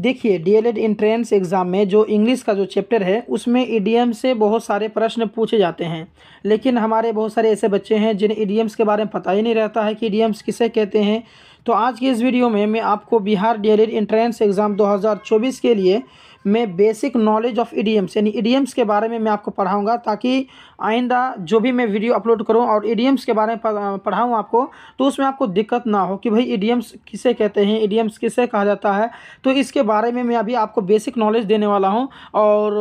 देखिए DElEd entrance exam में जो इंग्लिश का जो चैप्टर है उसमें ईडीएम से बहुत सारे प्रश्न पूछे जाते हैं लेकिन हमारे बहुत सारे ऐसे बच्चे हैं जिन्हें ईडीएम्स के बारे में पता ही नहीं रहता है कि ईडीएम्स किसे कहते हैं तो आज की इस वीडियो में मैं आपको बिहार डीएलएड एंट्रेंस एग्ज़ाम 2024 के लिए मैं बेसिक नॉलेज ऑफ ईडीएम्स यानी ईडीएम्स के बारे में मैं आपको पढ़ाऊँगा ताकि आइंदा जो भी मैं वीडियो अपलोड करूँ और ईडीएम्स के बारे में पढ़ाऊँ आपको तो उसमें आपको दिक्कत ना हो कि भाई ईडीएम्स किसे कहते हैं ईडीएम्स किसे कहा जाता है तो इसके बारे में मैं अभी आपको बेसिक नॉलेज देने वाला हूँ और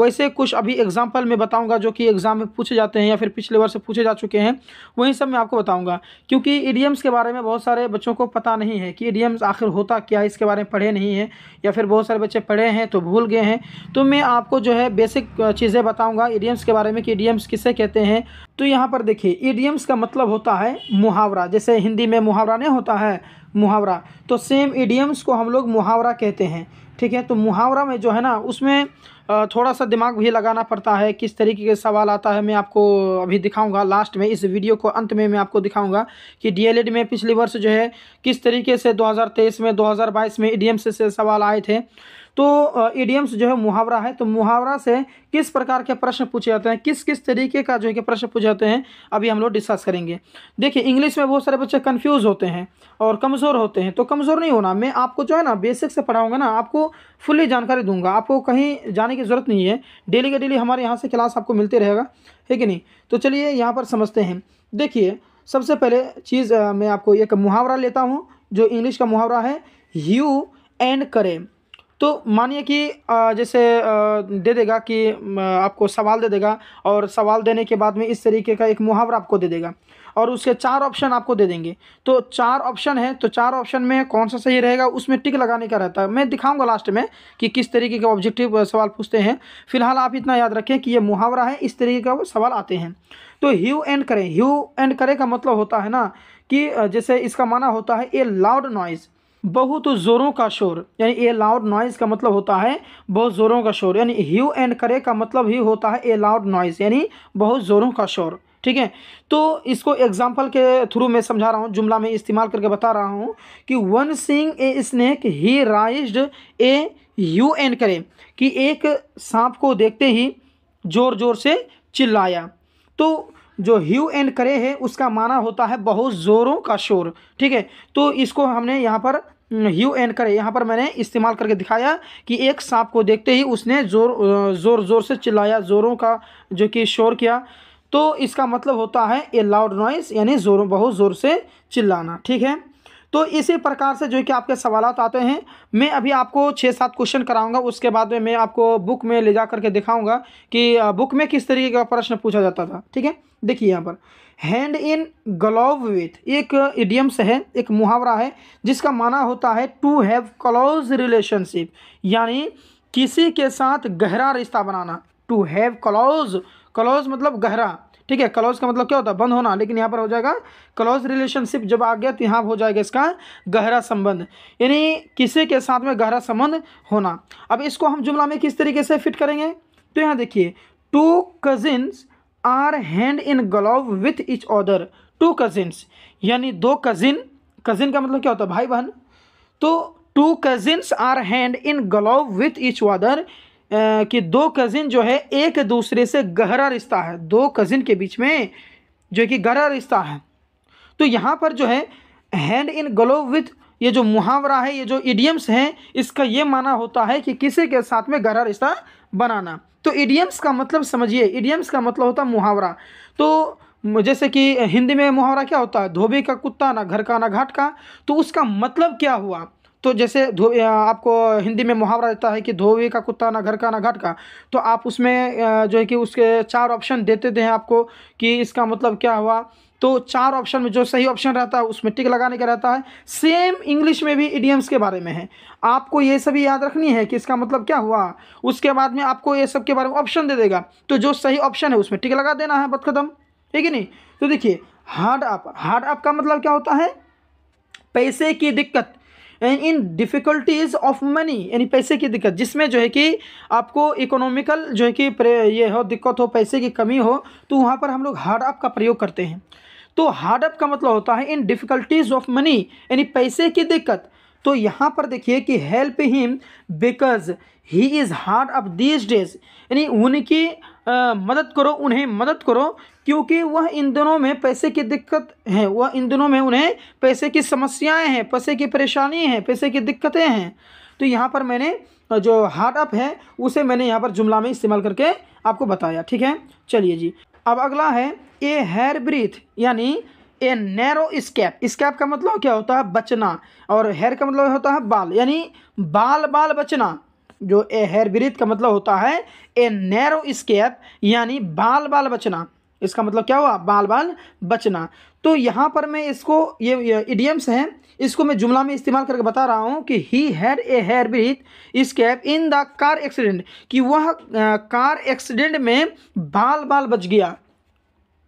वैसे कुछ अभी एग्जाम्पल मैं बताऊँगा जो कि एग्ज़ाम में पूछे जाते हैं या फिर पिछले वर्ष पूछे जा चुके हैं वहीं सब मैं आपको बताऊँगा क्योंकि ईडीएम्स के बारे में बहुत सारे बच्चों को पता नहीं है कि ईडीएम्स आखिर होता क्या है इसके बारे में पढ़े नहीं है या फिर बहुत सारे बच्चे पढ़े हैं तो भूल गए हैं तो मैं आपको जो है बेसिक चीज़ें बताऊंगा ईडियम्स के बारे में कि ईडियम्स किसे कहते हैं तो यहाँ पर देखिए ईडियम्स का मतलब होता है मुहावरा जैसे हिंदी में मुहावरा नहीं होता है मुहावरा तो सेम ईडियम्स को हम लोग मुहावरा कहते हैं ठीक है तो मुहावरा में जो है ना उसमें थोड़ा सा दिमाग भी लगाना पड़ता है किस तरीके के सवाल आता है मैं आपको अभी दिखाऊंगा लास्ट में इस वीडियो को अंत में मैं आपको दिखाऊंगा कि डीएलएड में पिछले वर्ष जो है किस तरीके से 2023 में 2022 में ईडीएम्स e से सवाल आए थे तो ईडीएम्स e जो है मुहावरा है तो मुहावरा से किस प्रकार के प्रश्न पूछे जाते हैं किस किस तरीके का जो है कि प्रश्न पूछे जाते हैं अभी हम लोग डिस्कस करेंगे देखिए इंग्लिश में बहुत सारे बच्चे कन्फ्यूज़ होते हैं और कमज़ोर होते हैं तो कमज़ोर नहीं होना मैं आपको जो है ना बेसिक से पढ़ाऊँगा ना आपको फुल्ली जानकारी दूंगा आपको कहीं जाने की ज़रूरत नहीं है डेली का डेली हमारे यहाँ से क्लास आपको मिलते रहेगा है कि नहीं तो चलिए यहाँ पर समझते हैं देखिए सबसे पहले चीज़ मैं आपको एक मुहावरा लेता हूँ जो इंग्लिश का मुहावरा है यू एंड करें तो मानिए कि जैसे दे देगा कि आपको सवाल दे देगा और सवाल देने के बाद में इस तरीके का एक मुहावरा आपको दे देगा और उसके चार ऑप्शन आपको दे देंगे तो चार ऑप्शन है तो चार ऑप्शन में कौन सा सही रहेगा उसमें टिक लगाने का रहता है मैं दिखाऊंगा लास्ट में कि किस तरीके के ऑब्जेक्टिव सवाल पूछते हैं फिलहाल आप इतना याद रखें कि ये मुहावरा है इस तरीके का सवाल आते हैं तो ह्यू एंड करें ह्यू एंड करें का मतलब होता है ना कि जैसे इसका माना होता है ए लाउड नॉइज़ बहुत ज़ोरों का शोर यानी ए लाउड नॉइज़ का मतलब होता है बहुत ज़ोरों का शोर यानी ह्यू एंड करे का मतलब ही होता है ए लाउड नॉइज़ यानी बहुत ज़ोरों का शोर ठीक है तो इसको एग्जाम्पल के थ्रू मैं समझा रहा हूँ जुमला में इस्तेमाल करके बता रहा हूँ कि one sing a snake he rise a you and करे कि एक सांप को देखते ही ज़ोर ज़ोर से चिल्लाया तो जो ह्यू एंड करे है उसका माना होता है बहुत ज़ोरों का शोर ठीक है तो इसको हमने यहाँ पर ह्यू हम्म, एंड करे यहाँ पर मैंने इस्तेमाल करके दिखाया कि एक सांप को देखते ही उसने जोर ज़ोर ज़ोर से चिल्लाया ज़ोरों का जो कि शोर किया तो इसका मतलब होता है ए लाउड नॉइस यानी ज़ोरों बहुत ज़ोर से चिल्लाना ठीक है तो इसी प्रकार से जो कि आपके सवाल आते हैं मैं अभी आपको छः सात क्वेश्चन कराऊंगा उसके बाद में मैं आपको बुक में ले जा करके दिखाऊंगा कि बुक में किस तरीके का प्रश्न पूछा जाता था ठीक है देखिए यहाँ पर हैंड इन ग्लोव विथ एक इडियम्स है एक मुहावरा है जिसका माना होता है टू हैव क्लोज रिलेशनशिप यानी किसी के साथ गहरा रिश्ता बनाना टू हैव क्लोज क्लोज मतलब गहरा ठीक है क्लोज का मतलब क्या होता है बंद होना लेकिन यहाँ पर हो जाएगा क्लोज रिलेशनशिप जब आ गया तो यहाँ हो जाएगा इसका गहरा संबंध यानी किसी के साथ में गहरा संबंध होना अब इसको हम जुमला में किस तरीके से फिट करेंगे तो यहाँ देखिए two cousins are hand in glove with each other two cousins यानी दो कजिन कजिन का मतलब क्या होता है भाई बहन तो two cousins are hand in glove with each other कि दो कज़िन जो है एक दूसरे से गहरा रिश्ता है दो कज़िन के बीच में जो कि गहरा रिश्ता है तो यहाँ पर जो है हैंड इन ग्लोव विथ ये जो मुहावरा है ये जो इडियम्स हैं इसका ये माना होता है कि किसी के साथ में गहरा रिश्ता बनाना तो इडियम्स का मतलब समझिए इडियम्स का मतलब होता है मुहावरा तो जैसे कि हिंदी में मुहावरा क्या होता है धोबी का कुत्ता ना घर का ना घाट का तो उसका मतलब क्या हुआ तो जैसे आपको हिंदी में मुहावरा रहता है कि धोवे का कुत्ता ना घर का ना घाट का तो आप उसमें जो है कि उसके चार ऑप्शन देते थे आपको कि इसका मतलब क्या हुआ तो चार ऑप्शन में जो सही ऑप्शन रहता है उसमें टिक लगाने का रहता है सेम इंग्लिश में भी इडियम्स के बारे में है आपको ये सभी याद रखनी है कि इसका मतलब क्या हुआ उसके बाद में आपको ये सब के बारे में ऑप्शन दे देगा तो जो सही ऑप्शन है उसमें टिक लगा देना है बद खत्म ठीक है नहीं तो देखिए हार्ड अप हार्ड अप का मतलब क्या होता है पैसे की दिक्कत इन डिफ़िकल्टीज़ ऑफ मनी यानी पैसे की दिक्कत जिसमें जो है कि आपको इकोनॉमिकल जो है कि ये हो दिक्कत हो पैसे की कमी हो तो वहाँ पर हम लोग हार्ड अप का प्रयोग करते हैं तो हार्ड अप का मतलब होता है इन डिफ़िकल्टीज़ ऑफ मनी यानी पैसे की दिक्कत तो यहाँ पर देखिए कि help him because he is hard up these days यानी उनकी मदद करो उन्हें मदद करो क्योंकि वह इन दिनों में पैसे की दिक्कत है वह इन दिनों में उन्हें पैसे की समस्याएं हैं पैसे की परेशानी है पैसे की दिक्कतें हैं तो यहाँ पर मैंने जो हार्ट अप है उसे मैंने यहाँ पर जुमला में इस्तेमाल करके आपको बताया ठीक है चलिए जी अब अगला है ए हेयर ब्रीथ यानी ए नैरो स्कैप स्कैप का मतलब क्या होता है बचना और हेयर का मतलब होता है बाल यानी बाल बाल बचना जो ए हेयर ब्रीथ का मतलब होता है ए नैरो स्केप यानी बाल बाल बचना इसका मतलब क्या हुआ बाल बाल बचना तो यहाँ पर मैं इसको ये इडियम्स हैं इसको मैं जुमला में इस्तेमाल करके बता रहा हूँ कि he had a hair breadth escape in the car accident कि वह कार एक्सीडेंट में बाल बाल बच गया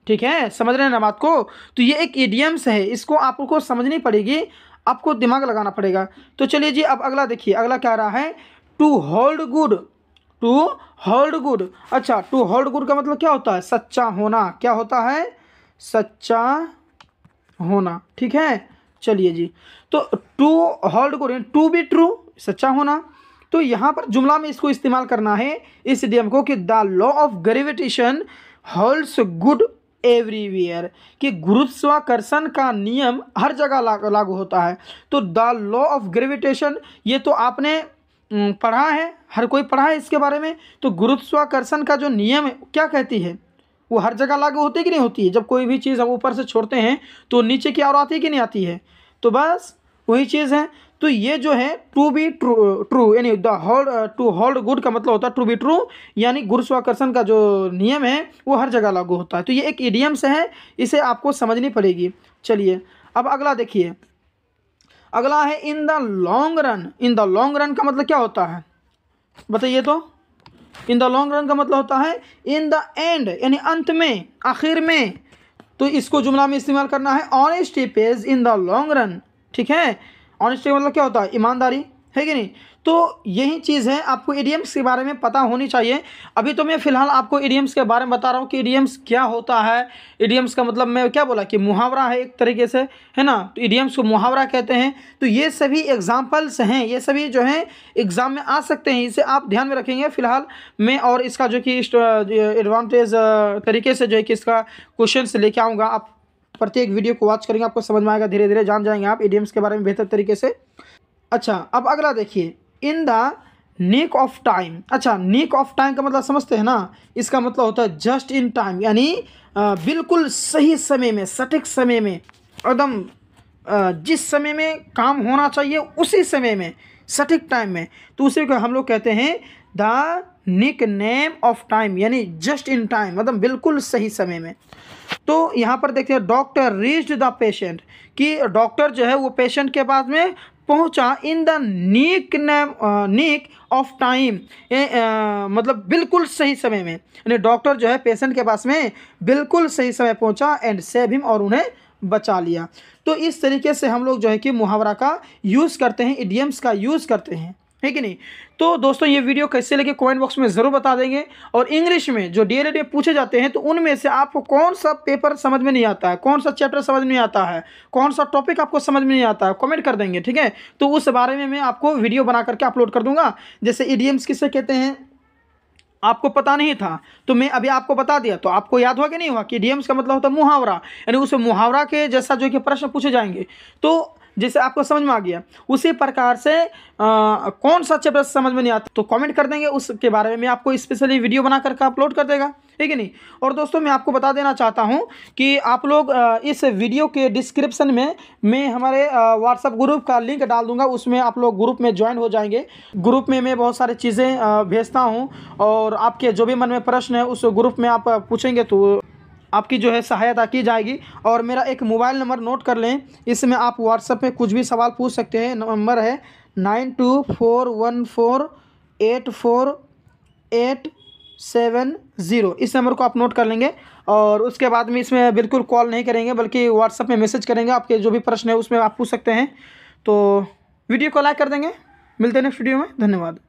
ठीक है समझ रहे हैं ना बात को तो ये एक इडियम्स है इसको आपको समझनी पड़ेगी आपको दिमाग लगाना पड़ेगा तो चलिए जी अब अगला देखिए अगला क्या रहा है to hold good to hold good अच्छा टू होल्ड गुड का मतलब क्या होता है सच्चा होना क्या होता है सच्चा होना ठीक है चलिए जी तो to hold good to be true सच्चा होना तो यहाँ पर जुमला में इसको इस्तेमाल करना है इस डीएम को कि the law of gravitation holds good everywhere कि गुरुत्वाकर्षण का नियम हर जगह लागू होता है तो द लॉ ऑफ ग्रेविटेशन ये तो आपने पढ़ा है हर कोई पढ़ा है इसके बारे में तो गुरुत्वाकर्षण का जो नियम है क्या कहती है वो हर जगह लागू होती कि नहीं होती है जब कोई भी चीज़ हम ऊपर से छोड़ते हैं तो नीचे की और आती कि नहीं आती है तो बस वही चीज़ है तो ये जो है टू बी ट्रू ट्रू यानी the hold to hold good का मतलब होता है टू बी ट्रू यानी गुरुस्वाकर्षण का जो नियम है वो हर जगह लागू होता है तो ये एक इडियम्स है इसे आपको समझनी पड़ेगी चलिए अब अगला देखिए अगला है in the long run in the long run का मतलब क्या होता है बताइए तो इन द लॉन्ग रन का मतलब होता है इन द एंड यानी अंत में आखिर में तो इसको जुमला में इस्तेमाल करना है honesty pays in the long run ठीक है ऑनेस्टी मतलब क्या होता है ईमानदारी है कि नहीं तो यही चीज़ है आपको इडियम्स के बारे में पता होनी चाहिए अभी तो मैं फ़िलहाल आपको इडियम्स के बारे में बता रहा हूँ कि इडियम्स क्या होता है इडियम्स का मतलब मैं क्या बोला कि मुहावरा है एक तरीके से है ना तो इडियम्स को मुहावरा कहते हैं तो ये सभी एग्जाम्पल्स हैं ये सभी जो हैं एग्ज़ाम में आ सकते हैं इसे आप ध्यान में रखेंगे फ़िलहाल मैं और इसका जो कि एडवांटेज तरीके से जो है कि इसका क्वेश्चन लेके आऊँगा आप प्रत्येक वीडियो को वॉच करेंगे आपको समझ में आएगा धीरे धीरे जान जाएंगे आप ईडीएम्स के बारे में बेहतर तरीके से अच्छा अब अगला देखिए in the neck of time अच्छा नेक ऑफ टाइम का मतलब समझते हैं ना इसका मतलब होता है जस्ट इन टाइम यानी बिल्कुल सही समय में सटीक समय में एकदम जिस समय में काम होना चाहिए उसी समय में सटीक टाइम में तो उसी को हम लोग कहते हैं the nick name of time यानी जस्ट इन टाइम मतलब बिल्कुल सही समय में तो यहाँ पर देखते हैं डॉक्टर रीच्ड द पेशेंट कि डॉक्टर जो है वो पेशेंट के पास में पहुंचा in the nick name nick of time मतलब बिल्कुल सही समय में यानी डॉक्टर जो है पेशेंट के पास में बिल्कुल सही समय पहुंचा एंड सेव हिम और उन्हें बचा लिया तो इस तरीके से हम लोग जो है कि मुहावरा का यूज़ करते हैं इडियम्स का यूज़ करते हैं है कि नहीं तो दोस्तों ये वीडियो कैसे लगे कमेंट बॉक्स में ज़रूर बता देंगे और इंग्लिश में जो डी डे पूछे जाते हैं तो उनमें से आपको कौन सा पेपर समझ में नहीं आता है कौन सा चैप्टर समझ में नहीं आता है कौन सा टॉपिक आपको समझ में नहीं आता है कमेंट कर देंगे ठीक है तो उस बारे में मैं आपको वीडियो बना करके अपलोड कर दूंगा जैसे ईडीएम्स किसे कहते हैं आपको पता नहीं था तो मैं अभी आपको बता दिया तो आपको याद हुआ कि नहीं हुआ कि डीएम्स का मतलब होता है मुहावरा यानी उसमें मुहावरा के जैसा जो कि प्रश्न पूछे जाएंगे तो जैसे आपको समझ में आ गया उसी प्रकार से आ, कौन सा चैप्टर समझ में नहीं आता तो कमेंट कर देंगे उसके बारे में मैं आपको स्पेशली वीडियो बना करके अपलोड कर देगा ठीक है नहीं और दोस्तों मैं आपको बता देना चाहता हूँ कि आप लोग इस वीडियो के डिस्क्रिप्शन में मैं हमारे व्हाट्सअप ग्रुप का लिंक डाल दूंगा उसमें आप लोग ग्रुप में ज्वाइन हो जाएंगे ग्रुप में मैं बहुत सारी चीज़ें भेजता हूँ और आपके जो भी मन में प्रश्न है उस ग्रुप में आप पूछेंगे तो आपकी जो है सहायता की जाएगी और मेरा एक मोबाइल नंबर नोट कर लें इसमें आप व्हाट्सएप पे कुछ भी सवाल पूछ सकते हैं नंबर है nine two four one four eight four eight seven zero इस नंबर को आप नोट कर लेंगे और उसके बाद में इसमें बिल्कुल कॉल नहीं करेंगे बल्कि व्हाट्सएप में मैसेज करेंगे आपके जो भी प्रश्न है उसमें आप पूछ सकते हैं तो वीडियो को लाइक कर देंगे मिलते हैं नेक्स्ट वीडियो में धन्यवाद